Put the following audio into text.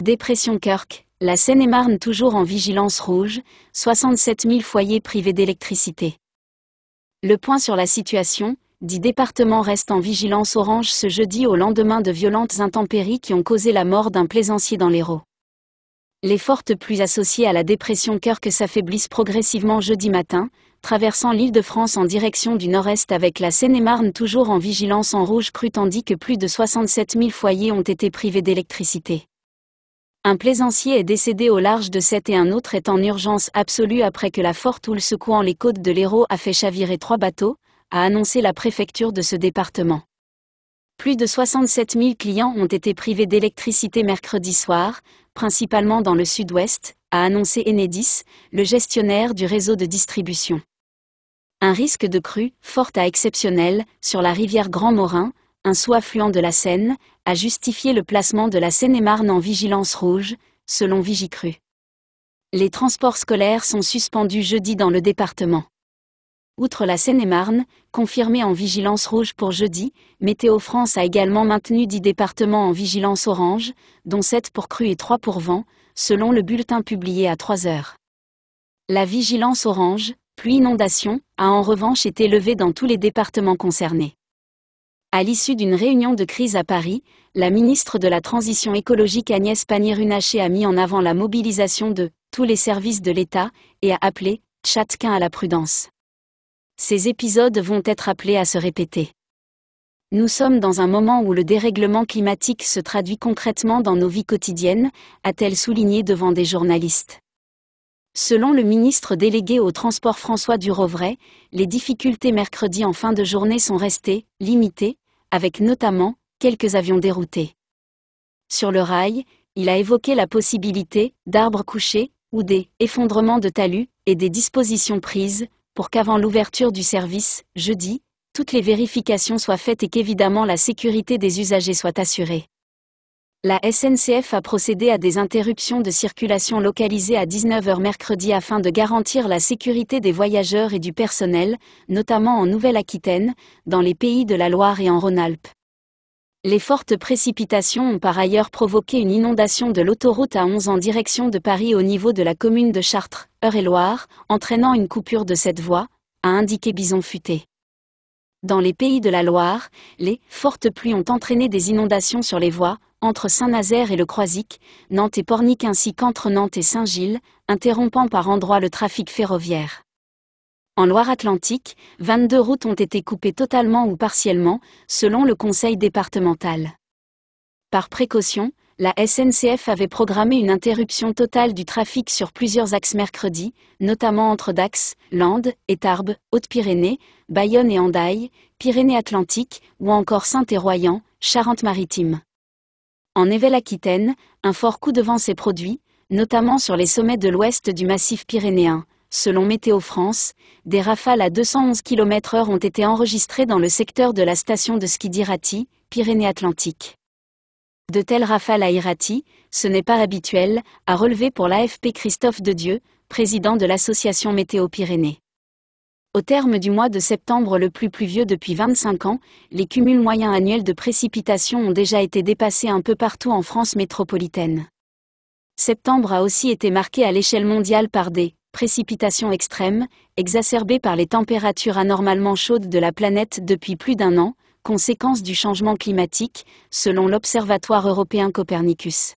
Dépression Kirk, la Seine-et-Marne toujours en vigilance rouge, 67 000 foyers privés d'électricité. Le point sur la situation, dit département reste en vigilance orange ce jeudi au lendemain de violentes intempéries qui ont causé la mort d'un plaisancier dans l'Hérault. Les fortes pluies associées à la dépression Kirk s'affaiblissent progressivement jeudi matin, traversant l'île de France en direction du nord-est avec la Seine-et-Marne toujours en vigilance en rouge cru tandis que plus de 67 000 foyers ont été privés d'électricité. Un plaisancier est décédé au large de cette et un autre est en urgence absolue après que la forte houle secouant les côtes de l'Hérault a fait chavirer trois bateaux, a annoncé la préfecture de ce département. Plus de 67 000 clients ont été privés d'électricité mercredi soir, principalement dans le sud-ouest, a annoncé Enedis, le gestionnaire du réseau de distribution. Un risque de crue, forte à exceptionnel, sur la rivière Grand Morin, un sous-affluent de la Seine, a justifié le placement de la Seine-et-Marne en vigilance rouge, selon Vigicru. Les transports scolaires sont suspendus jeudi dans le département. Outre la Seine-et-Marne, confirmée en vigilance rouge pour jeudi, Météo France a également maintenu 10 départements en vigilance orange, dont 7 pour cru et 3 pour vent, selon le bulletin publié à 3 heures. La vigilance orange, pluie inondation, a en revanche été levée dans tous les départements concernés. À l'issue d'une réunion de crise à Paris, la ministre de la Transition écologique Agnès Pannier-Runacher a mis en avant la mobilisation de tous les services de l'État et a appelé chacun à la prudence. Ces épisodes vont être appelés à se répéter. Nous sommes dans un moment où le dérèglement climatique se traduit concrètement dans nos vies quotidiennes, a-t-elle souligné devant des journalistes. Selon le ministre délégué au transport François Durovray, les difficultés mercredi en fin de journée sont restées limitées, avec notamment quelques avions déroutés. Sur le rail, il a évoqué la possibilité d'arbres couchés ou des effondrements de talus et des dispositions prises pour qu'avant l'ouverture du service, jeudi, toutes les vérifications soient faites et qu'évidemment la sécurité des usagers soit assurée. La SNCF a procédé à des interruptions de circulation localisées à 19h mercredi afin de garantir la sécurité des voyageurs et du personnel, notamment en Nouvelle-Aquitaine, dans les pays de la Loire et en Rhône-Alpes. Les fortes précipitations ont par ailleurs provoqué une inondation de l'autoroute A11 en direction de Paris au niveau de la commune de Chartres, Eure-et-Loire, entraînant une coupure de cette voie, a indiqué Bison Futé. Dans les pays de la Loire, les fortes pluies ont entraîné des inondations sur les voies, entre Saint-Nazaire et le Croisic, Nantes et Pornic ainsi qu'entre Nantes et Saint-Gilles, interrompant par endroits le trafic ferroviaire. En Loire-Atlantique, 22 routes ont été coupées totalement ou partiellement, selon le conseil départemental. Par précaution, la SNCF avait programmé une interruption totale du trafic sur plusieurs axes mercredi, notamment entre Dax, Landes, Tarbes, Haute-Pyrénées, Bayonne et Andailles, Pyrénées-Atlantiques ou encore saint et Charente-Maritime. En Ével-Aquitaine, un fort coup de vent s'est produit, notamment sur les sommets de l'ouest du massif pyrénéen. Selon Météo France, des rafales à 211 km/h ont été enregistrées dans le secteur de la station de ski d'Irati, Pyrénées-Atlantiques. De telles rafales à Irati, ce n'est pas habituel, a relevé pour l'AFP Christophe Dedieu, président de l'association Météo Pyrénées. Au terme du mois de septembre le plus pluvieux depuis 25 ans, les cumuls moyens annuels de précipitations ont déjà été dépassés un peu partout en France métropolitaine. Septembre a aussi été marqué à l'échelle mondiale par des précipitations extrêmes, exacerbées par les températures anormalement chaudes de la planète depuis plus d'un an, conséquence du changement climatique, selon l'Observatoire européen Copernicus.